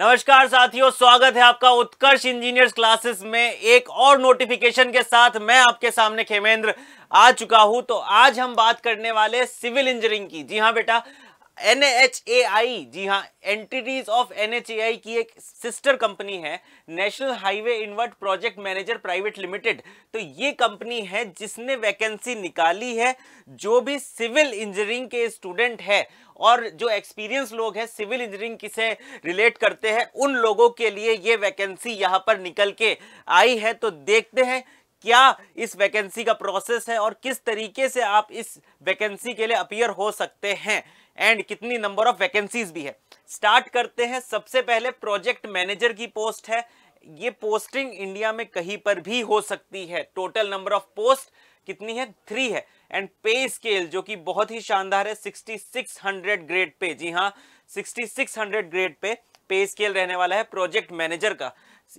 नमस्कार साथियों स्वागत है आपका उत्कर्ष इंजीनियर्स क्लासेस में एक और नोटिफिकेशन के साथ मैं आपके सामने खेमेंद्र आ चुका हूं तो आज हम बात करने वाले सिविल इंजीनियरिंग की जी हाँ बेटा आई जी हाँ एंटिटीज ऑफ आई की एक सिस्टर कंपनी है national highway InvIT project manager private limited तो ये कंपनी है जिसने वैकेंसी निकाली है जो भी सिविल इंजीनियरिंग के स्टूडेंट है और जो एक्सपीरियंस लोग हैं सिविल इंजीनियरिंग किसे रिलेट करते हैं उन लोगों के लिए ये वैकेंसी यहाँ पर निकल के आई है तो देखते हैं क्या इस वैकेंसी का प्रोसेस है और किस तरीके से आप इस वैकेंसी के लिए अपियर हो सकते हैं एंड कितनी नंबर ऑफ वैकेंसीज भी है स्टार्ट करते हैं सबसे पहले प्रोजेक्ट मैनेजर की पोस्ट है ये पोस्टिंग इंडिया में कहीं पर भी हो सकती है टोटल नंबर ऑफ पोस्ट कितनी है थ्री है एंड पे स्केल जो कि बहुत ही शानदार है 6600 ग्रेड पे जी हाँ 6600 ग्रेड पे पे स्केल रहने वाला है प्रोजेक्ट मैनेजर का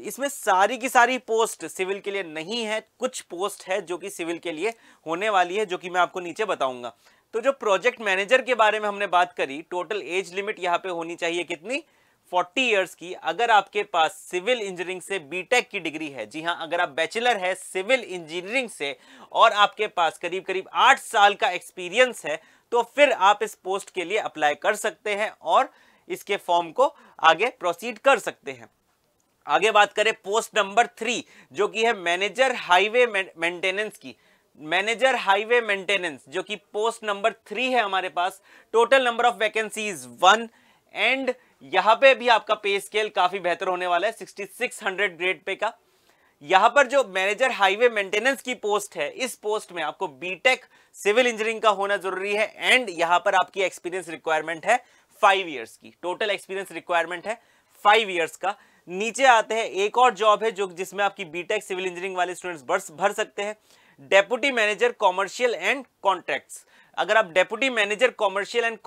इसमें सारी की सारी पोस्ट सिविल के लिए नहीं है कुछ पोस्ट है जो कि सिविल के लिए होने वाली है जो कि मैं आपको नीचे बताऊंगा तो जो प्रोजेक्ट मैनेजर के बारे में हमने बात करी टोटल एज लिमिट यहाँ पे होनी चाहिए कितनी 40 इयर्स की अगर आपके पास सिविल इंजीनियरिंग से बीटेक की डिग्री है जी हाँ अगर आप बैचलर है सिविल इंजीनियरिंग से और आपके पास करीब करीब आठ साल का एक्सपीरियंस है तो फिर आप इस पोस्ट के लिए अप्लाई कर सकते हैं और इसके फॉर्म को आगे प्रोसीड कर सकते हैं आगे बात करें पोस्ट नंबर थ्री जो कि है मैनेजर हाईवे मेंटेनेंस की मैनेजर हाईवे मेंटेनेंस जो कि पोस्ट नंबर थ्री है हमारे पास total number of vacancies one and यहां पे भी आपका पे स्केल काफी बेहतर होने वाला है 6600 ग्रेड पे का यहां पर जो मैनेजर हाईवे मेंटेनेंस की पोस्ट है इस पोस्ट में आपको बीटेक सिविल इंजीनियरिंग का होना जरूरी है एंड यहां पर आपकी एक्सपीरियंस रिक्वायरमेंट है फाइव ईयर्स की टोटल एक्सपीरियंस रिक्वायरमेंट है फाइव ईयर्स का नीचे आते हैं एक और जॉब है जो जिसमें आपकी बीटेक सिविल इंजीनियरिंग वाले स्टूडेंट्स भर सकते हैं deputy manager commercial and contract अगर आप deputy manager commercial and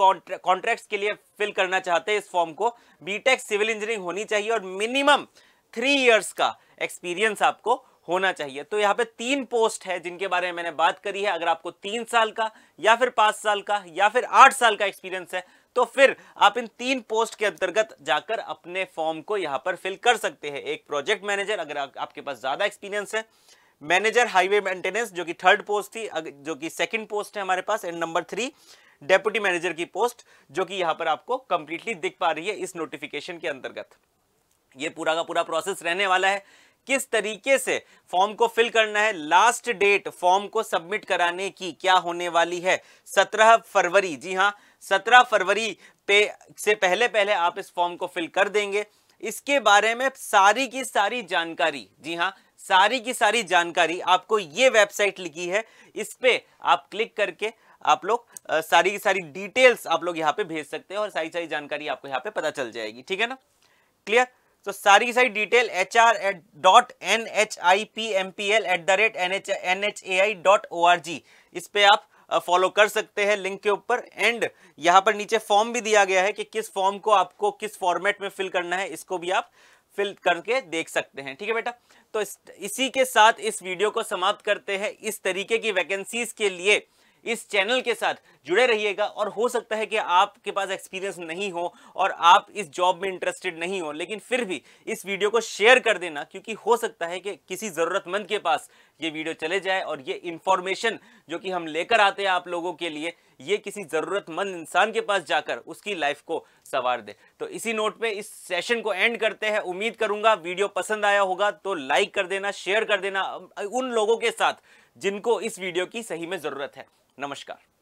contract के लिए फिल करना चाहते हैं इस फॉर्म को बीटेक सिविल इंजीनियरिंग होनी चाहिए और मिनिमम थ्री ईयर्स का एक्सपीरियंस आपको होना चाहिए तो यहाँ पे तीन पोस्ट है जिनके बारे में मैंने बात करी है अगर आपको तीन साल का या फिर पाँच साल का या फिर आठ साल का एक्सपीरियंस है तो फिर आप इन तीन पोस्ट के अंतर्गत जाकर अपने फॉर्म को यहाँ पर फिल कर सकते हैं एक प्रोजेक्ट मैनेजर अगर आपके पास ज़्यादा एक्सपीरियंस है मैनेजर हाईवे मेंटेनेंस जो कि थर्ड पोस्ट थी जो कि सेकंड पोस्ट है हमारे पास and number three deputy manager की पोस्ट जो कि यहाँ पर आपको कंप्लीटली दिख पा रही है इस नोटिफिकेशन के अंतर्गत ये पूरा का पूरा प्रोसेस रहने वाला है किस तरीके से फॉर्म को फिल करना है लास्ट डेट फॉर्म को सबमिट कराने की क्या होने वाली है 17 फरवरी जी हाँ 17 फरवरी पे से पहले पहले आप इस फॉर्म को फिल कर देंगे इसके बारे में सारी की सारी जानकारी जी हाँ सारी की सारी जानकारी आपको ये वेबसाइट लिखी है इस पर आप क्लिक करके आप लोग सारी की सारी डिटेल्स आप लोग यहाँ पे भेज सकते हैं और सारी सारी जानकारी आपको यहाँ पे पता चल जाएगी ठीक है ना क्लियर तो सारी की सारी detail H R at dot N H I P M P L at the rate N H N H A I dot O R G इस पर आप फॉलो कर सकते हैं लिंक के ऊपर एंड यहाँ पर नीचे फॉर्म भी दिया गया है कि किस फॉर्म को आपको किस फॉर्मेट में फिल करना है इसको भी आप फिल करके देख सकते हैं ठीक है बेटा तो इस, इसी के साथ इस वीडियो को समाप्त करते हैं इस तरीके की वैकेंसीज के लिए इस चैनल के साथ जुड़े रहिएगा और हो सकता है कि आपके पास एक्सपीरियंस नहीं हो और आप इस जॉब में इंटरेस्टेड नहीं हो लेकिन फिर भी इस वीडियो को शेयर कर देना क्योंकि हो सकता है कि किसी ज़रूरतमंद के पास ये वीडियो चले जाए और ये इन्फॉर्मेशन जो कि हम लेकर आते हैं आप लोगों के लिए ये किसी ज़रूरतमंद इंसान के पास जाकर उसकी लाइफ को सवार दे तो इसी नोट पे इस सेशन को एंड करते हैं उम्मीद करूंगा वीडियो पसंद आया होगा तो लाइक कर देना शेयर कर देना उन लोगों के साथ जिनको इस वीडियो की सही में ज़रूरत है नमस्कार